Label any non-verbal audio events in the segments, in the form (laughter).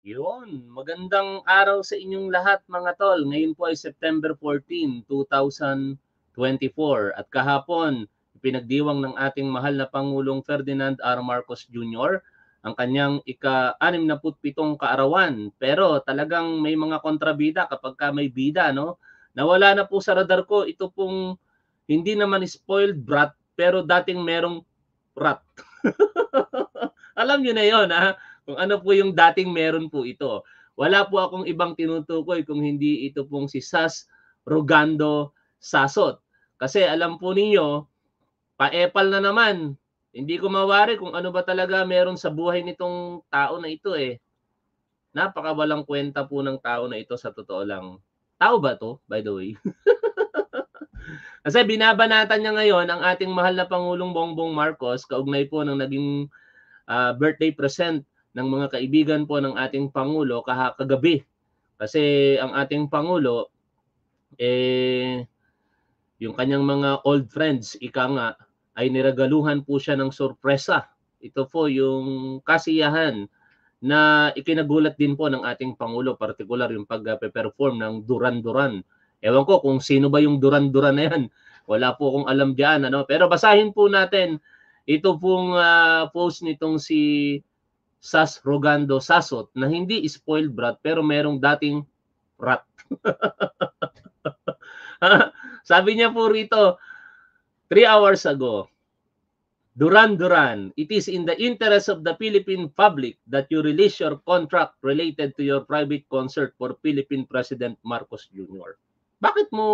Yun, magandang araw sa inyong lahat mga tol. Ngayon po ay September 14, 2024 at kahapon pinagdiwang ng ating mahal na Pangulong Ferdinand R. Marcos Jr. ang kanyang ika-67 kaarawan. Pero talagang may mga kontrabida kapag ka may bida, no? Nawala na po sa radar ko ito pong hindi naman spoiled brat pero dating merong rat. (laughs) Alam niyo na 'yon, ha? Kung ano po yung dating meron po ito. Wala po akong ibang tinutukoy kung hindi ito pong si Sas Rogando Sasot. Kasi alam po ninyo, paepal na naman. Hindi ko mawari kung ano ba talaga meron sa buhay nitong tao na ito eh. Napaka walang kwenta po ng tao na ito sa totoo lang. Tao ba to, by the way? (laughs) Kasi binabanatan niya ngayon ang ating mahal na Pangulong Bongbong Marcos kaugnay po ng naging uh, birthday present ng mga kaibigan po ng ating Pangulo kagabi. Kasi ang ating Pangulo, eh, yung kanyang mga old friends, ika nga, ay niragaluhan po siya ng sorpresa. Ito po yung kasiyahan na ikinagulat din po ng ating Pangulo, particular yung pag-perform ng Duran-Duran. Ewan ko kung sino ba yung Duran-Duran na yan. Wala po akong alam diyan. Ano? Pero basahin po natin ito pong uh, post nitong si Sas Rogando Sasot na hindi spoiled brat pero merong dating rat. (laughs) Sabi niya po rito, three hours ago, Duran Duran, it is in the interest of the Philippine public that you release your contract related to your private concert for Philippine President Marcos Jr. Bakit mo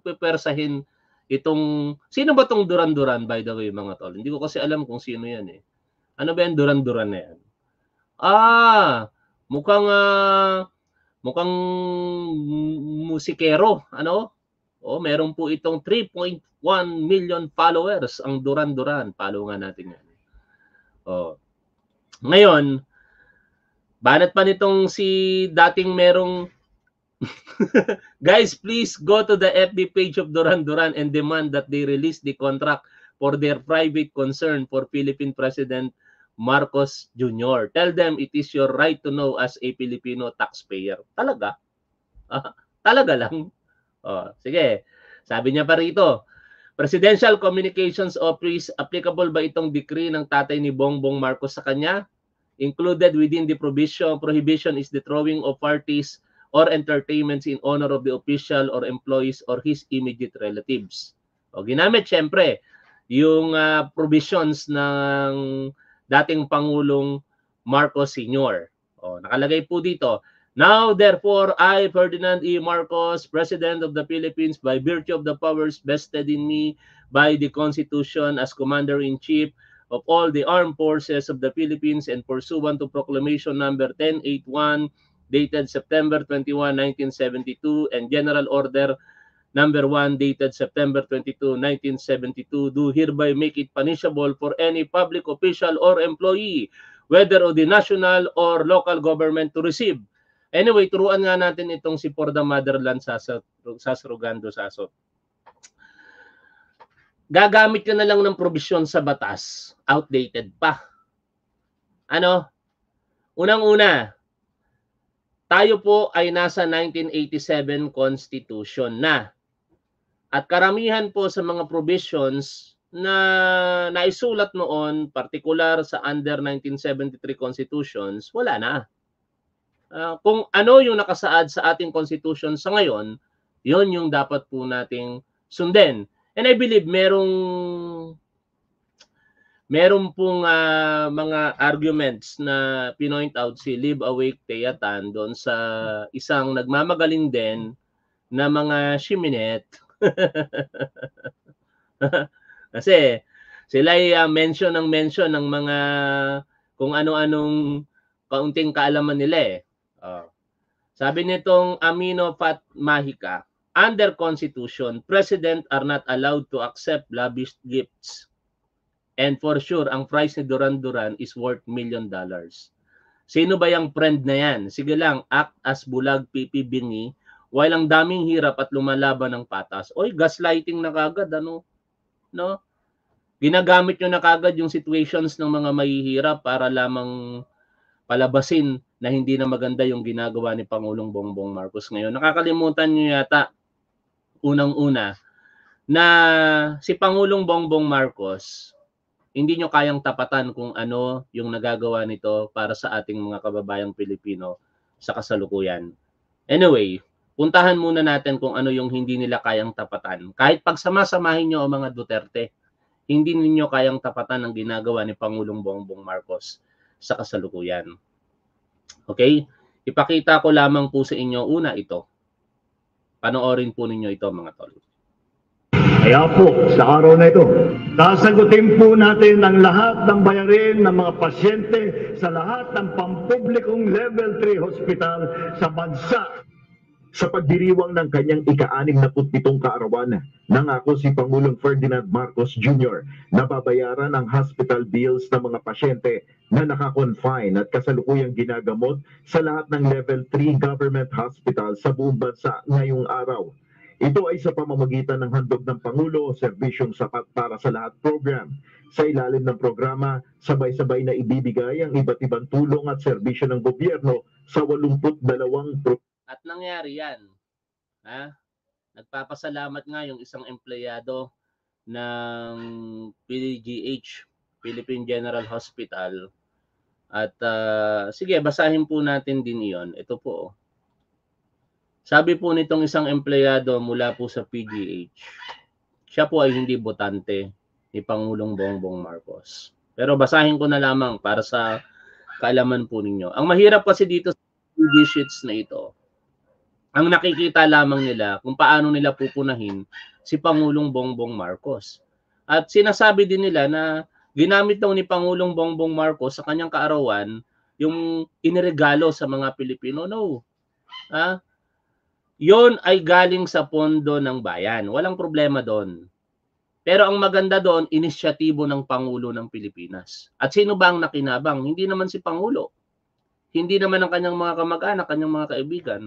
pepersahin itong, sino ba tong Duran Duran by the way mga tol? Hindi ko kasi alam kung sino yan eh. Ano ba yan Duran Duran na yan? Ah, mukhang uh, mukhang musikero, ano? Oh, meron po itong 3.1 million followers ang Duran Duran. Follow nga natin 'yan. Oh. Ngayon, banat pa nitong si dating merong (laughs) Guys, please go to the FB page of Duran Duran and demand that they release the contract for their private concern for Philippine President Marcos Jr. Tell them it is your right to know as a Filipino taxpayer. Talaga? Ah, talaga lang? Oh, sige, sabi niya pa rito, Presidential Communications Office, applicable ba itong decree ng tatay ni Bongbong Marcos sa kanya? Included within the provision, prohibition is the throwing of parties or entertainments in honor of the official or employees or his immediate relatives. O ginamit syempre, yung uh, provisions ng dating Pangulong Marcos Sr. O, nakalagay po dito, Now, therefore, I, Ferdinand E. Marcos, President of the Philippines, by virtue of the powers vested in me by the Constitution as Commander-in-Chief of all the Armed Forces of the Philippines and pursuant to Proclamation Number no. 1081, dated September 21, 1972, and General Order Number 1, dated September 22, 1972, do hereby make it punishable for any public official or employee, whether of the national or local government to receive. Anyway, turuan nga natin itong si For the Motherland sa Sasrogando Sasot. Gagamit ka na lang ng provision sa batas. Outdated pa. Ano? Unang-una, tayo po ay nasa 1987 Constitution na at karamihan po sa mga provisions na naisulat noon, particular sa under 1973 constitutions, wala na. Uh, kung ano yung nakasaad sa ating constitution sa ngayon, yon yung dapat po nating sundin. And I believe merong meron pong uh, mga arguments na pinoint out si Live Awake Teatan doon sa isang nagmamagaling din na mga shiminette (laughs) Kasi sila ay uh, mention ng mention ng mga kung ano-anong kaunting kaalaman nila eh. Oh. Sabi nitong Amino Fat Mahika, under constitution, president are not allowed to accept lavish gifts. And for sure, ang price ni Duran Duran is worth million dollars. Sino ba yung friend na yan? Sige lang, act as bulag pipi bingi while ang daming hirap at lumalaban ng patas. Oy, gaslighting na kagad, ano? No? Ginagamit nyo na kagad yung situations ng mga mahihirap para lamang palabasin na hindi na maganda yung ginagawa ni Pangulong Bongbong Marcos ngayon. Nakakalimutan nyo yata, unang-una, na si Pangulong Bongbong Marcos, hindi nyo kayang tapatan kung ano yung nagagawa nito para sa ating mga kababayang Pilipino sa kasalukuyan. Anyway, puntahan muna natin kung ano yung hindi nila kayang tapatan. Kahit pagsamasamahin nyo ang mga Duterte, hindi ninyo kayang tapatan ang ginagawa ni Pangulong Bongbong Marcos sa kasalukuyan. Okay? Ipakita ko lamang po sa inyo una ito. Panoorin po ninyo ito mga tol. Kaya po, sa araw na ito, sasagutin po natin ang lahat ng bayarin ng mga pasyente sa lahat ng pampublikong level 3 hospital sa bansa. Sa pagdiriwang ng kanyang ika-anim na putpitong kaarawan, nangako si Pangulong Ferdinand Marcos Jr. na babayaran ang hospital bills ng mga pasyente na nakakonfine at kasalukuyang ginagamot sa lahat ng Level 3 government hospital sa buong bansa ngayong araw. Ito ay sa pamamagitan ng handog ng Pangulo, serbisyong sapat para sa lahat program. Sa ilalim ng programa, sabay-sabay na ibibigay ang iba't ibang tulong at serbisyo ng gobyerno sa 82 at nangyari yan. Ha? Nagpapasalamat nga yung isang empleyado ng PGH, Philippine General Hospital. At uh, sige, basahin po natin din iyon. Ito po. Oh. Sabi po nitong isang empleyado mula po sa PGH, siya po ay hindi botante ni Pangulong Bongbong Marcos. Pero basahin ko na lamang para sa kaalaman po ninyo. Ang mahirap kasi dito sa digits na ito, ang nakikita lamang nila kung paano nila pupunahin si Pangulong Bongbong Marcos. At sinasabi din nila na ginamit daw ni Pangulong Bongbong Marcos sa kanyang kaarawan yung iniregalo sa mga Pilipino. No. Ha? Yon ay galing sa pondo ng bayan. Walang problema doon. Pero ang maganda doon, inisyatibo ng Pangulo ng Pilipinas. At sino ba ang nakinabang? Hindi naman si Pangulo. Hindi naman ang kanyang mga kamag-anak, kanyang mga kaibigan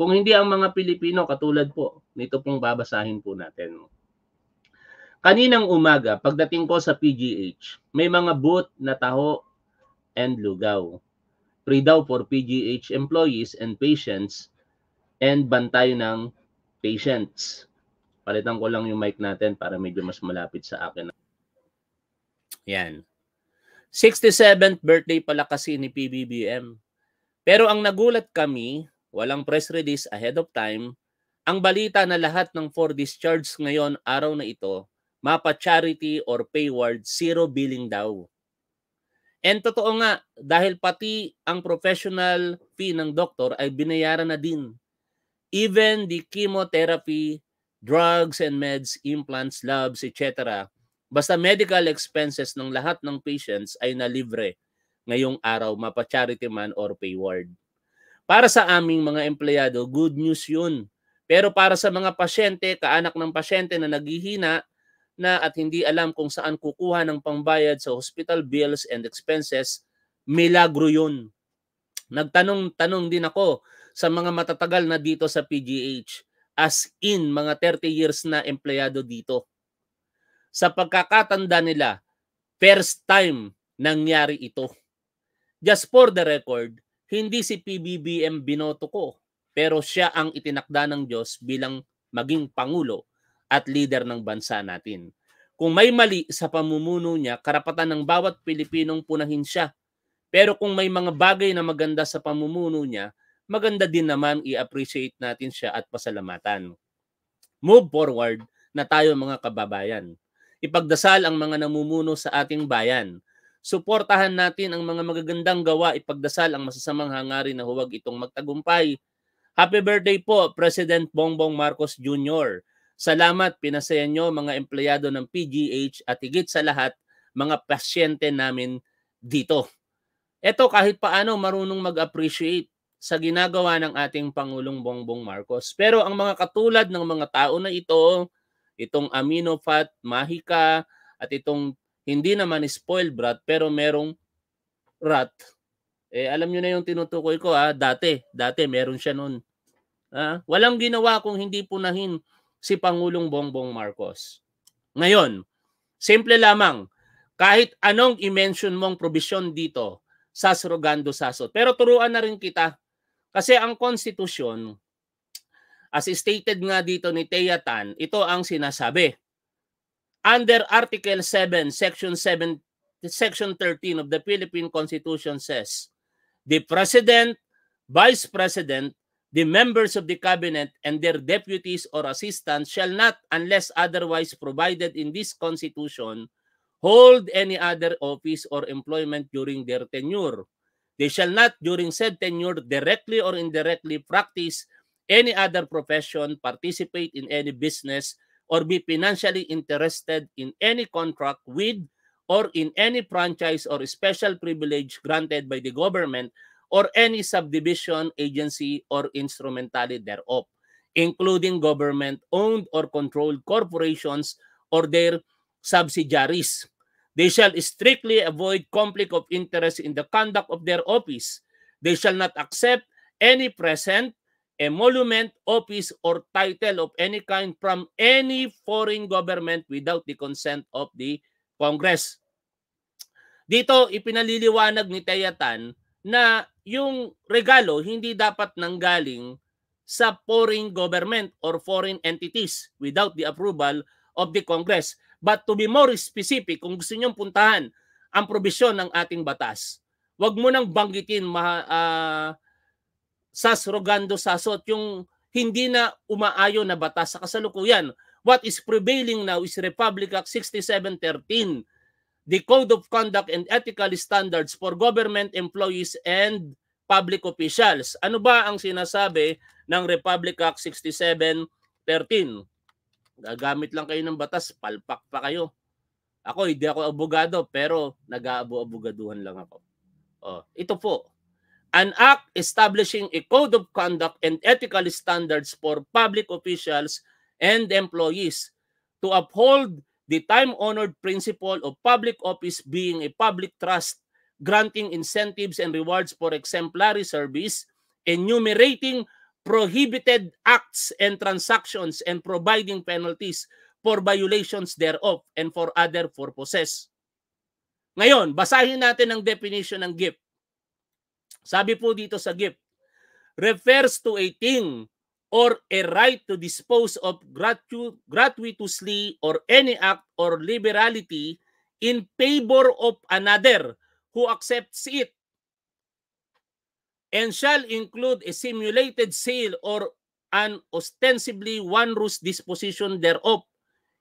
kung hindi ang mga Pilipino, katulad po, nito pong babasahin po natin. Kaninang umaga, pagdating ko sa PGH, may mga boot na taho and lugaw. Free daw for PGH employees and patients and bantay ng patients. Palitan ko lang yung mic natin para medyo mas malapit sa akin. Yan. 67th birthday pala kasi ni PBBM. Pero ang nagulat kami, walang press release ahead of time, ang balita na lahat ng for discharge ngayon araw na ito, mapa charity or payward, zero billing daw. And totoo nga, dahil pati ang professional fee ng doktor ay binayaran na din. Even the chemotherapy, drugs and meds, implants, labs, etc. Basta medical expenses ng lahat ng patients ay nalibre ngayong araw, mapa-charity man or payward. Para sa aming mga empleyado, good news yun. Pero para sa mga pasyente, kaanak ng pasyente na naghihina na at hindi alam kung saan kukuha ng pangbayad sa hospital bills and expenses, milagro yun. Nagtanong-tanong din ako sa mga matatagal na dito sa PGH as in mga 30 years na empleyado dito. Sa pagkakatanda nila, first time nangyari ito. Just for the record, hindi si PBBM binoto ko, pero siya ang itinakda ng Diyos bilang maging pangulo at leader ng bansa natin. Kung may mali sa pamumuno niya, karapatan ng bawat Pilipinong punahin siya. Pero kung may mga bagay na maganda sa pamumuno niya, maganda din naman i-appreciate natin siya at pasalamatan. Move forward na tayo mga kababayan. Ipagdasal ang mga namumuno sa ating bayan Suportahan natin ang mga magagandang gawa, ipagdasal ang masasamang hangarin na huwag itong magtagumpay. Happy birthday po, President Bongbong Marcos Jr. Salamat, pinasaya nyo mga empleyado ng PGH at higit sa lahat, mga pasyente namin dito. Ito kahit paano marunong mag-appreciate sa ginagawa ng ating Pangulong Bongbong Marcos. Pero ang mga katulad ng mga tao na ito, itong Aminofat, Mahika at itong hindi naman spoiled brat pero merong rat. Eh alam niyo na yung tinutukoy ko ah, dati, dati meron siya noon. Ha? Walang ginawa kung hindi punahin si Pangulong Bongbong Marcos. Ngayon, simple lamang, kahit anong i-mention mong provision dito, sasrogando sasot. Pero turuan na rin kita kasi ang konstitusyon as stated nga dito ni Thea Tan, ito ang sinasabi. Under Article 7, Section 7, Section 13 of the Philippine Constitution says, the President, Vice President, the members of the cabinet and their deputies or assistants shall not, unless otherwise provided in this constitution, hold any other office or employment during their tenure. They shall not, during said tenure, directly or indirectly practice any other profession, participate in any business, or be financially interested in any contract with or in any franchise or special privilege granted by the government or any subdivision, agency, or instrumentality thereof, including government-owned or controlled corporations or their subsidiaries. They shall strictly avoid conflict of interest in the conduct of their office. They shall not accept any present emolument, office, or title of any kind from any foreign government without the consent of the Congress. Dito, ipinaliliwanag ni Tayatan na yung regalo hindi dapat nanggaling sa foreign government or foreign entities without the approval of the Congress. But to be more specific, kung gusto niyong puntahan ang provision ng ating batas, wag mo nang banggitin ma, uh, ah, sasrogando sasot, yung hindi na umaayo na batas sa kasalukuyan. What is prevailing now is Republic Act 6713, the Code of Conduct and Ethical Standards for Government Employees and Public Officials. Ano ba ang sinasabi ng Republic Act 6713? Gagamit lang kayo ng batas, palpak pa kayo. Ako, hindi ako abogado, pero nag-aabogaduhan lang ako. Oh, ito po, an act establishing a code of conduct and ethical standards for public officials and employees to uphold the time-honored principle of public office being a public trust, granting incentives and rewards for exemplary service, enumerating prohibited acts and transactions and providing penalties for violations thereof and for other purposes. Ngayon, basahin natin ang definition ng gift. Sabi po dito sa gift, refers to a thing or a right to dispose of gratu gratuitously or any act or liberality in favor of another who accepts it and shall include a simulated sale or an ostensibly one's disposition thereof.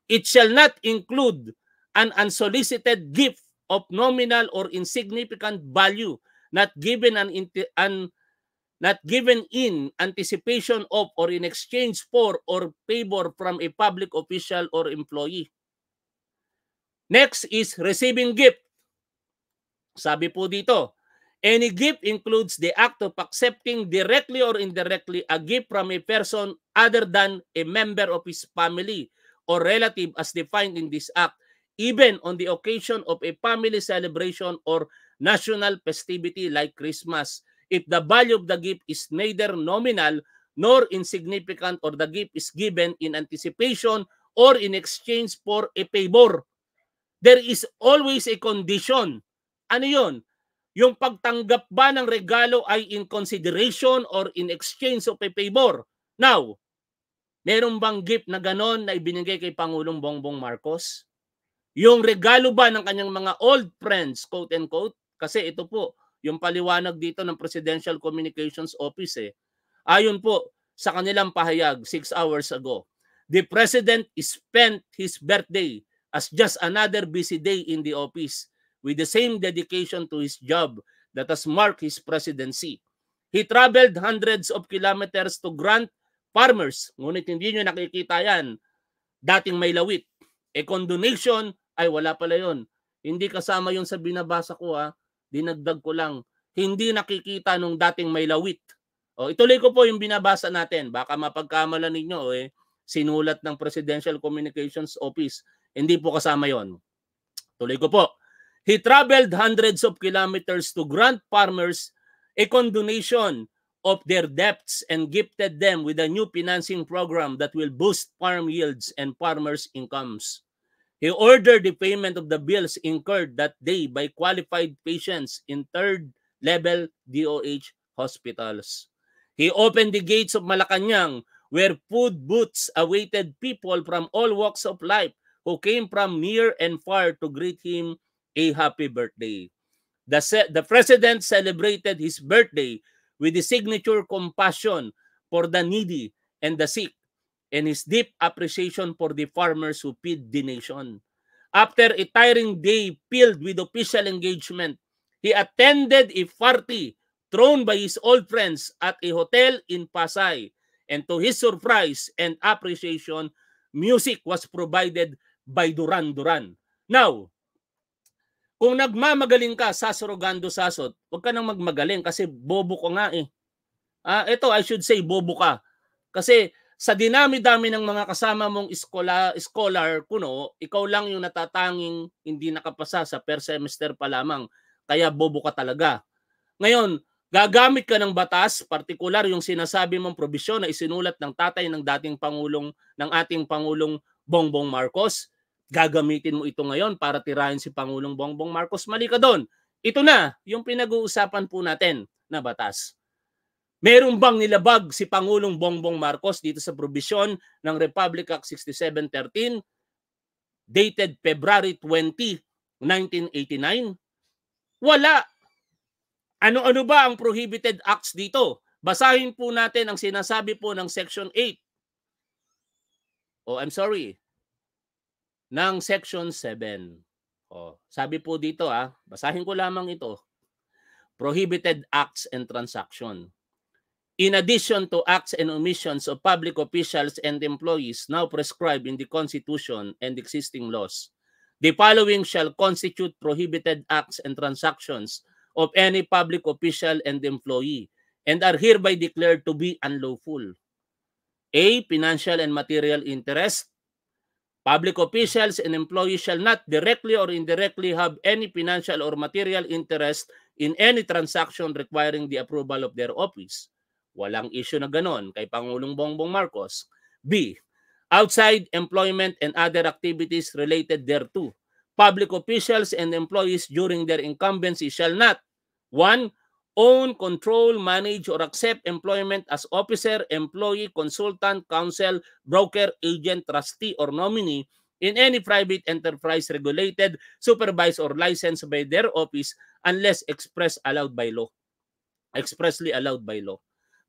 It shall not include an unsolicited gift of nominal or insignificant value not given an, an not given in anticipation of or in exchange for or favor from a public official or employee. Next is receiving gift. Sabi po dito, any gift includes the act of accepting directly or indirectly a gift from a person other than a member of his family or relative as defined in this act even on the occasion of a family celebration or national festivity like Christmas. If the value of the gift is neither nominal nor insignificant or the gift is given in anticipation or in exchange for a favor, there is always a condition. Ano yun? Yung pagtanggap ba ng regalo ay in consideration or in exchange of a favor? Now, meron bang gift na ganon na ibinigay kay Pangulong Bongbong Marcos? Yung regalo ba ng kanyang mga old friends, quote and quote, kasi ito po, yung paliwanag dito ng Presidential Communications Office eh, ayon po sa kanilang pahayag 6 hours ago, the President spent his birthday as just another busy day in the office with the same dedication to his job that has marked his presidency. He traveled hundreds of kilometers to grant farmers, ngunit hindi nyo nakikita yan, dating may lawit, E eh, condonation, ay wala pala yon. Hindi kasama yon sa binabasa ko ha. Ah. Dinagdag ko lang. Hindi nakikita nung dating may lawit. O, ituloy ko po yung binabasa natin. Baka mapagkamalan ninyo eh. Sinulat ng Presidential Communications Office. Hindi po kasama yon. Tuloy ko po. He traveled hundreds of kilometers to grant farmers a condonation of their debts and gifted them with a new financing program that will boost farm yields and farmers' incomes. He ordered the payment of the bills incurred that day by qualified patients in third level DOH hospitals. He opened the gates of Malacanang where food booths awaited people from all walks of life who came from near and far to greet him a happy birthday. The, the president celebrated his birthday with the signature compassion for the needy and the sick, and his deep appreciation for the farmers who feed the nation. After a tiring day filled with official engagement, he attended a party thrown by his old friends at a hotel in Pasay. And to his surprise and appreciation, music was provided by Duran Duran. Now, kung nagmamagaling ka, sasurogando sasot, huwag ka nang magmagaling kasi bobo ko nga eh. Ah, ito, I should say, bobo ka. Kasi sa dinami-dami ng mga kasama mong eskola, scholar kuno, ikaw lang yung natatanging hindi nakapasa sa per semester pa lamang. Kaya bobo ka talaga. Ngayon, gagamit ka ng batas, partikular yung sinasabi mong probisyon na isinulat ng tatay ng dating Pangulong, ng ating Pangulong Bongbong Marcos, gagamitin mo ito ngayon para tirahin si Pangulong Bongbong Marcos. Mali ka doon. Ito na yung pinag-uusapan po natin na batas. Meron bang nilabag si Pangulong Bongbong Marcos dito sa probisyon ng Republic Act 6713 dated February 20, 1989? Wala. Ano-ano ba ang prohibited acts dito? Basahin po natin ang sinasabi po ng Section 8. Oh, I'm sorry ng Section 7. Oh, sabi po dito ah, basahin ko lamang ito. Prohibited acts and transactions. In addition to acts and omissions of public officials and employees now prescribed in the Constitution and existing laws, the following shall constitute prohibited acts and transactions of any public official and employee and are hereby declared to be unlawful. A. Financial and material interest Public officials and employees shall not directly or indirectly have any financial or material interest in any transaction requiring the approval of their office. Walang issue na ganon kay Pangulong Bongbong Marcos. B. Outside employment and other activities related thereto. Public officials and employees during their incumbency shall not 1. own, control, manage, or accept employment as officer, employee, consultant, counsel, broker, agent, trustee, or nominee in any private enterprise regulated, supervised, or licensed by their office unless express allowed by law. Expressly allowed by law.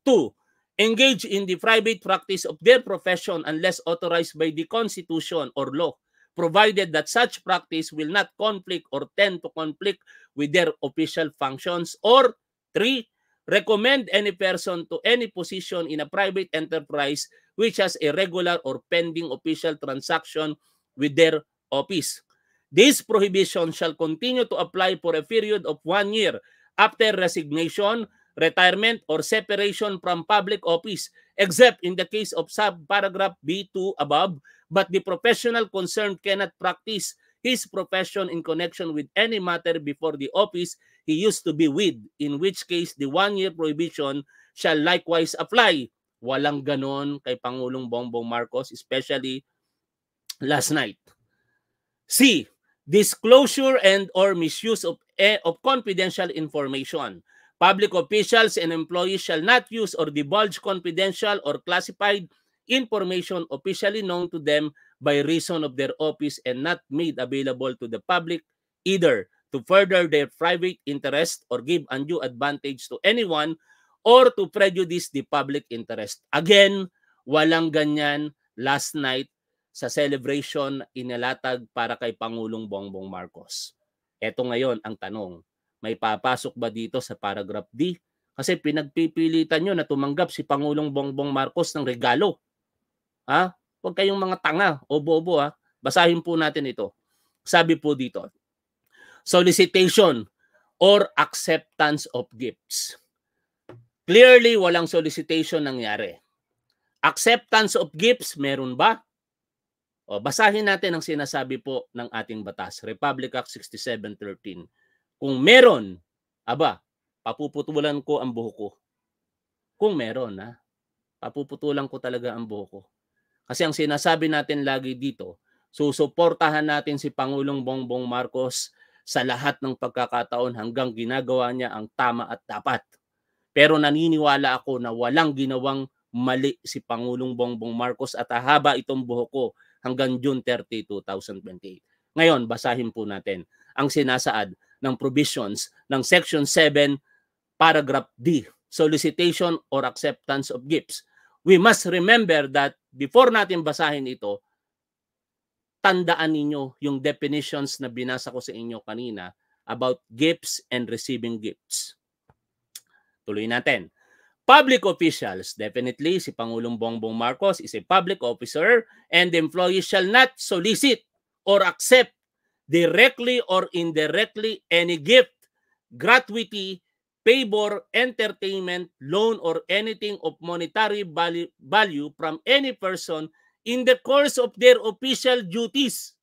Two, engage in the private practice of their profession unless authorized by the Constitution or law, provided that such practice will not conflict or tend to conflict with their official functions or Three, recommend any person to any position in a private enterprise which has a regular or pending official transaction with their office. This prohibition shall continue to apply for a period of one year after resignation, retirement, or separation from public office, except in the case of subparagraph B2 above, but the professional concerned cannot practice his profession in connection with any matter before the office he used to be with, in which case the one-year prohibition shall likewise apply. Walang ganon kay Pangulong Bongbong Marcos, especially last night. C. Disclosure and or misuse of, eh, of confidential information. Public officials and employees shall not use or divulge confidential or classified information officially known to them by reason of their office and not made available to the public either to further their private interest or give undue advantage to anyone or to prejudice the public interest. Again, walang ganyan last night sa celebration inilatag para kay Pangulong Bongbong Marcos. Eto ngayon ang tanong, may papasok ba dito sa paragraph D? Kasi pinagpipilitan nyo na tumanggap si Pangulong Bongbong Marcos ng regalo. Ha? Ah, huwag kayong mga tanga o bobo ha. Ah. Basahin po natin ito. Sabi po dito, solicitation or acceptance of gifts. Clearly, walang solicitation nangyari. Acceptance of gifts, meron ba? O, basahin natin ang sinasabi po ng ating batas, Republic Act 6713. Kung meron, aba, papuputulan ko ang buho ko. Kung meron, ha? Papuputulan ko talaga ang buho ko. Kasi ang sinasabi natin lagi dito, susuportahan natin si Pangulong Bongbong Marcos sa lahat ng pagkakataon hanggang ginagawa niya ang tama at dapat. Pero naniniwala ako na walang ginawang mali si Pangulong Bongbong Marcos at ahaba itong buhok ko hanggang June 30, 2028. Ngayon, basahin po natin ang sinasaad ng provisions ng Section 7, Paragraph D, Solicitation or Acceptance of Gifts. We must remember that before natin basahin ito, tandaan ninyo yung definitions na binasa ko sa inyo kanina about gifts and receiving gifts. Tuloy natin. Public officials, definitely si Pangulong Bongbong Marcos is a public officer and employees shall not solicit or accept directly or indirectly any gift, gratuity, favor, entertainment, loan, or anything of monetary value from any person in the course of their official duties.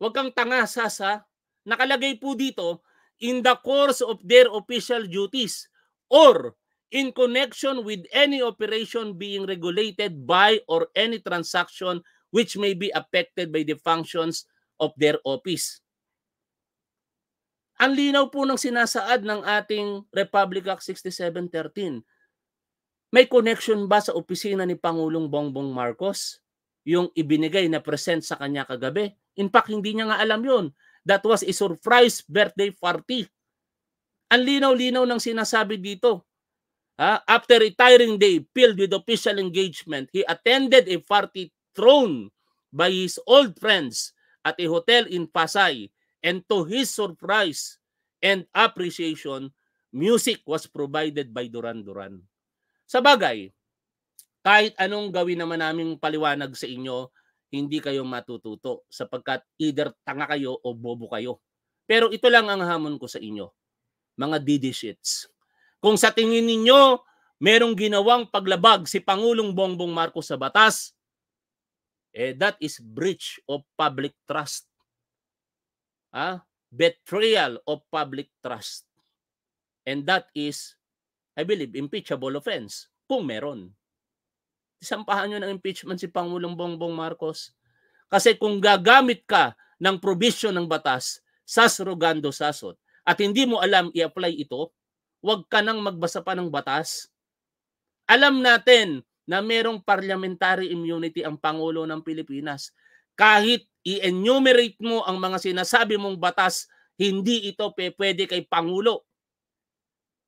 Huwag kang tanga, Sasa. Nakalagay po dito, in the course of their official duties or in connection with any operation being regulated by or any transaction which may be affected by the functions of their office. Ang linaw po ng sinasaad ng ating Republic Act 6713 may connection ba sa opisina ni Pangulong Bongbong Marcos yung ibinigay na present sa kanya kagabi? In fact, hindi niya nga alam yon. That was a surprise birthday party. Ang linaw-linaw ng sinasabi dito. Ha? After a tiring day filled with official engagement, he attended a party thrown by his old friends at a hotel in Pasay. And to his surprise and appreciation, music was provided by Duran Duran. Sa bagay, kahit anong gawin naman naming paliwanag sa inyo, hindi kayo matututo sapagkat either tanga kayo o bobo kayo. Pero ito lang ang hamon ko sa inyo, mga DD shits. Kung sa tingin ninyo, merong ginawang paglabag si Pangulong Bongbong Marcos sa batas, eh, that is breach of public trust. Ah? Betrayal of public trust. And that is I believe, impeachable offense kung meron. Isampahan nyo ng impeachment si Pangulong Bongbong Marcos. Kasi kung gagamit ka ng provision ng batas, sasrogando sasot, at hindi mo alam i-apply ito, huwag ka nang magbasa pa ng batas. Alam natin na merong parliamentary immunity ang Pangulo ng Pilipinas. Kahit i-enumerate mo ang mga sinasabi mong batas, hindi ito pwede kay Pangulo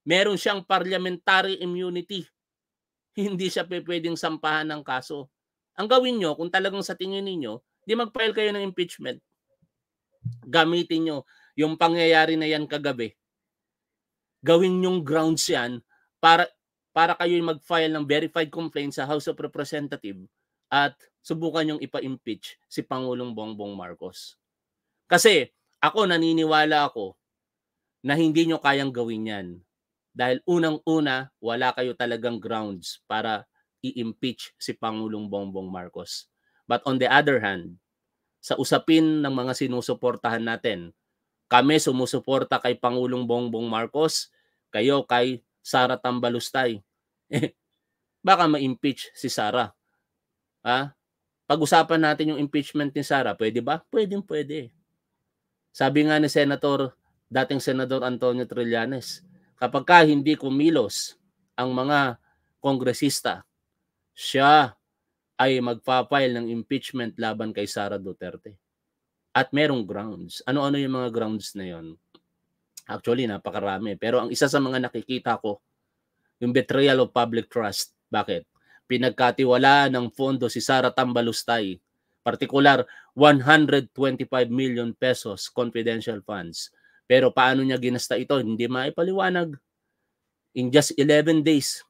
Meron siyang parliamentary immunity. Hindi siya pwedeng sampahan ng kaso. Ang gawin nyo, kung talagang sa tingin ninyo, di mag-file kayo ng impeachment. Gamitin nyo yung pangyayari na yan kagabi. Gawin nyong grounds yan para, para kayo mag-file ng verified complaint sa House of Representatives at subukan yung ipa-impeach si Pangulong Bongbong Marcos. Kasi ako naniniwala ako na hindi nyo kayang gawin yan. Dahil unang-una, wala kayo talagang grounds para i-impeach si Pangulong Bongbong Marcos. But on the other hand, sa usapin ng mga sinusuportahan natin, kami sumusuporta kay Pangulong Bongbong Marcos, kayo kay Sara Tambalustay. Eh, baka ma-impeach si Sara. Ha? Pag-usapan natin yung impeachment ni Sara, pwede ba? Pwedeng pwede. Sabi nga ni Senator, dating Senador Antonio Trillanes, kapag ka hindi kumilos ang mga kongresista, siya ay magpapile ng impeachment laban kay Sara Duterte. At merong grounds. Ano-ano yung mga grounds na yon? Actually, napakarami. Pero ang isa sa mga nakikita ko, yung betrayal of public trust. Bakit? Pinagkatiwala ng fondo si Sara Tambalustay. Partikular, 125 million pesos confidential funds pero paano niya ginasta ito? Hindi maipaliwanag. In just 11 days,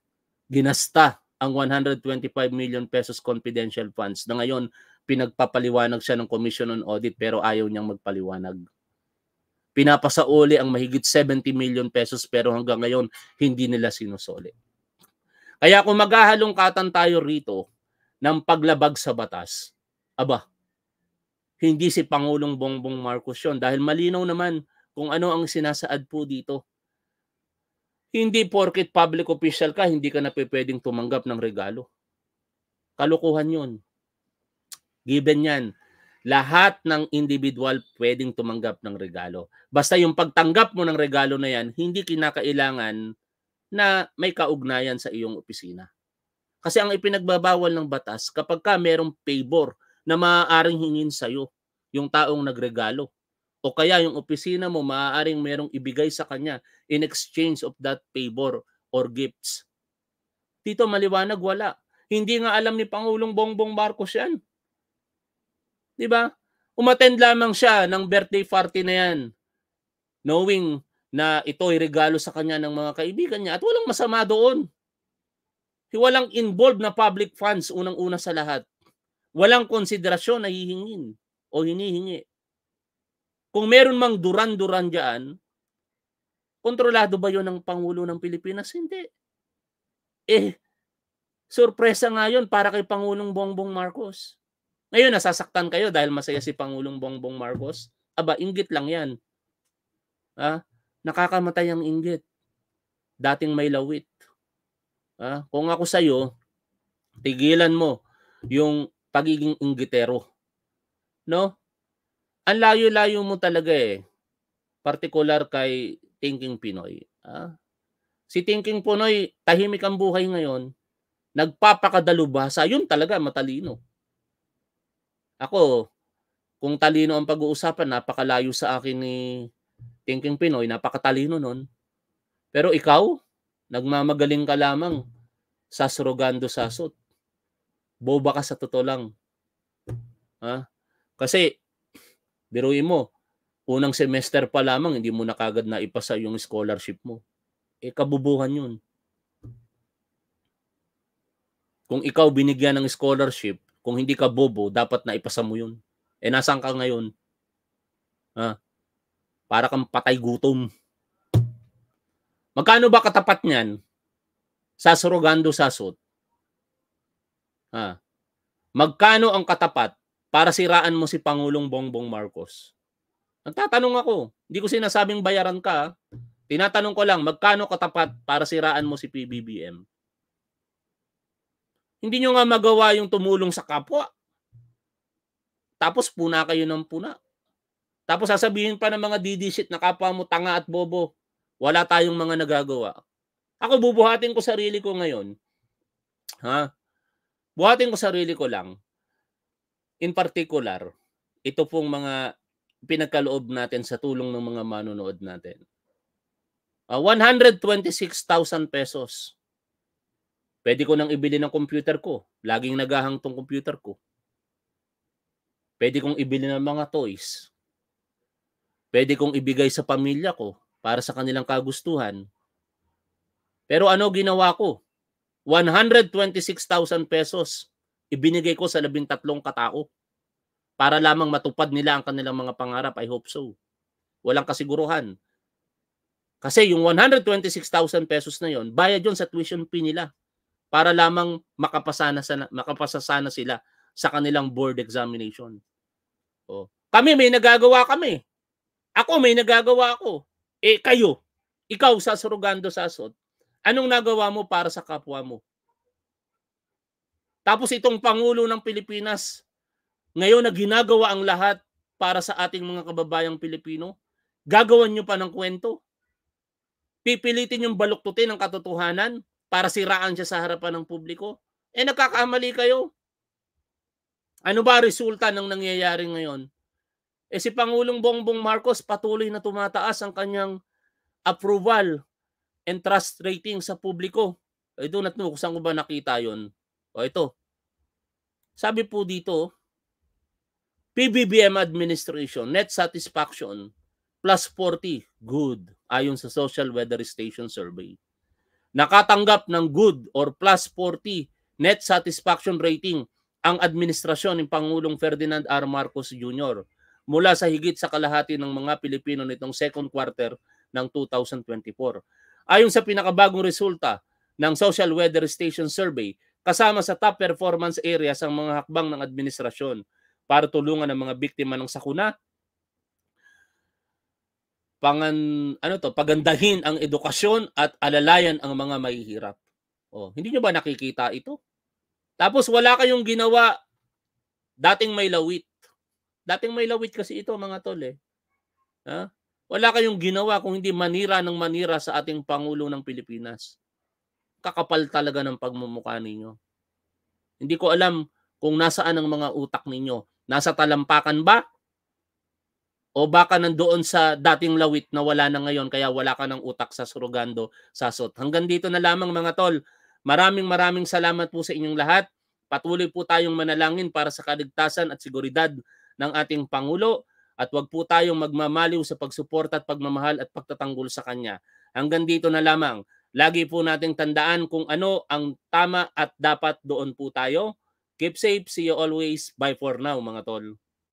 ginasta ang 125 million pesos confidential funds na ngayon pinagpapaliwanag siya ng Commission on Audit pero ayaw niyang magpaliwanag. Pinapasa uli ang mahigit 70 million pesos pero hanggang ngayon hindi nila sinusoli. Kaya kung maghahalongkatan tayo rito ng paglabag sa batas, aba, hindi si Pangulong Bongbong Marcos yon dahil malinaw naman kung ano ang sinasaad po dito. Hindi porket public official ka, hindi ka na pwedeng tumanggap ng regalo. Kalukuhan yun. Given yan, lahat ng individual pwedeng tumanggap ng regalo. Basta yung pagtanggap mo ng regalo na yan, hindi kinakailangan na may kaugnayan sa iyong opisina. Kasi ang ipinagbabawal ng batas, kapag ka merong favor na maaaring hingin sa'yo, yung taong nagregalo, o kaya yung opisina mo maaaring merong ibigay sa kanya in exchange of that favor or gifts. Dito maliwanag wala. Hindi nga alam ni Pangulong Bongbong Marcos yan. 'Di ba? Umattend lamang siya ng birthday party na yan knowing na ito ay regalo sa kanya ng mga kaibigan niya at walang masama doon. Walang involved na public funds unang-una sa lahat. Walang konsiderasyon na hihingin o hinihingi kung meron mang duran-duran diyan, kontrolado ba 'yon ng Pangulo ng Pilipinas? Hindi. Eh, sorpresa nga 'yon para kay Pangulong Bongbong Marcos. Ngayon, nasasaktan kayo dahil masaya si Pangulong Bongbong Marcos. Aba, inggit lang yan. Ha? nakakamatay ang inggit. Dating may lawit. Ha? kung ako sa'yo, tigilan mo yung pagiging inggitero. No? ang layo-layo mo talaga eh. Particular kay Thinking Pinoy. Ah? Si Thinking Pinoy, tahimik ang buhay ngayon. Nagpapakadalubhasa. Yun talaga, matalino. Ako, kung talino ang pag-uusapan, napakalayo sa akin ni Thinking Pinoy. Napakatalino nun. Pero ikaw, nagmamagaling ka lamang sa surugando sa sot. Boba ka sa totoo lang. Ha? Ah, kasi Biruin mo, unang semester pa lamang, hindi mo na kagad na ipasa yung scholarship mo. Eh, kabubuhan yun. Kung ikaw binigyan ng scholarship, kung hindi ka bobo, dapat na ipasa mo yun. Eh, nasaan ka ngayon? Ha? Para kang patay gutom. Magkano ba katapat niyan? Sa Sasurogando sasot. Ha? Magkano ang katapat para siraan mo si Pangulong Bongbong Marcos. Nagtatanong ako, hindi ko sinasabing bayaran ka. Ah. Tinatanong ko lang, magkano katapat para siraan mo si PBBM? Hindi nyo nga magawa yung tumulong sa kapwa. Tapos puna kayo ng puna. Tapos sasabihin pa ng mga didisit na kapwa mo tanga at bobo. Wala tayong mga nagagawa. Ako bubuhatin ko sarili ko ngayon. Ha? Buhatin ko sarili ko lang in particular, ito pong mga pinagkaloob natin sa tulong ng mga manonood natin. Uh, ah, 126,000 pesos. Pwede ko nang ibili ng computer ko. Laging nagahang tong computer ko. Pwede kong ibili ng mga toys. Pwede kong ibigay sa pamilya ko para sa kanilang kagustuhan. Pero ano ginawa ko? 126,000 pesos ibinigay ko sa labing tatlong katao para lamang matupad nila ang kanilang mga pangarap. I hope so. Walang kasiguruhan. Kasi yung 126,000 pesos na yon, bayad yon sa tuition fee nila para lamang makapasana sana, makapasasana sila sa kanilang board examination. Oh. Kami may nagagawa kami. Ako may nagagawa ako. Eh kayo, ikaw sa Surugando Sasot, anong nagawa mo para sa kapwa mo? Tapos itong Pangulo ng Pilipinas, ngayon na ginagawa ang lahat para sa ating mga kababayang Pilipino, gagawan nyo pa ng kwento. Pipilitin yung baluktutin ng katotohanan para siraan siya sa harapan ng publiko. Eh nagkakamali kayo. Ano ba resulta ng nangyayari ngayon? Eh si Pangulong Bongbong Marcos patuloy na tumataas ang kanyang approval and trust rating sa publiko. Ito natukusan ko ba nakita yon o ito. Sabi po dito, PBBM administration, net satisfaction plus 40, good, ayon sa Social Weather Station Survey. Nakatanggap ng good or plus 40 net satisfaction rating ang administrasyon ni Pangulong Ferdinand R. Marcos Jr. mula sa higit sa kalahati ng mga Pilipino nitong second quarter ng 2024. Ayon sa pinakabagong resulta ng Social Weather Station Survey, kasama sa top performance areas ang mga hakbang ng administrasyon para tulungan ang mga biktima ng sakuna, pangan ano to, pagandahin ang edukasyon at alalayan ang mga mahihirap. Oh, hindi nyo ba nakikita ito? Tapos wala kayong ginawa dating may lawit. Dating may lawit kasi ito mga tol eh. Ha? Wala kayong ginawa kung hindi manira ng manira sa ating Pangulo ng Pilipinas kakapal talaga ng pagmumukha ninyo. Hindi ko alam kung nasaan ang mga utak ninyo. Nasa talampakan ba? O baka nandoon sa dating lawit na wala na ngayon kaya wala ka ng utak sa surugando, sot. Hanggang dito na lamang mga tol. Maraming maraming salamat po sa inyong lahat. Patuloy po tayong manalangin para sa kaligtasan at seguridad ng ating Pangulo at huwag po tayong magmamaliw sa pagsuporta at pagmamahal at pagtatanggol sa Kanya. Hanggang dito na lamang. Lagi po nating tandaan kung ano ang tama at dapat doon po tayo. Keep safe. See you always. Bye for now mga tol.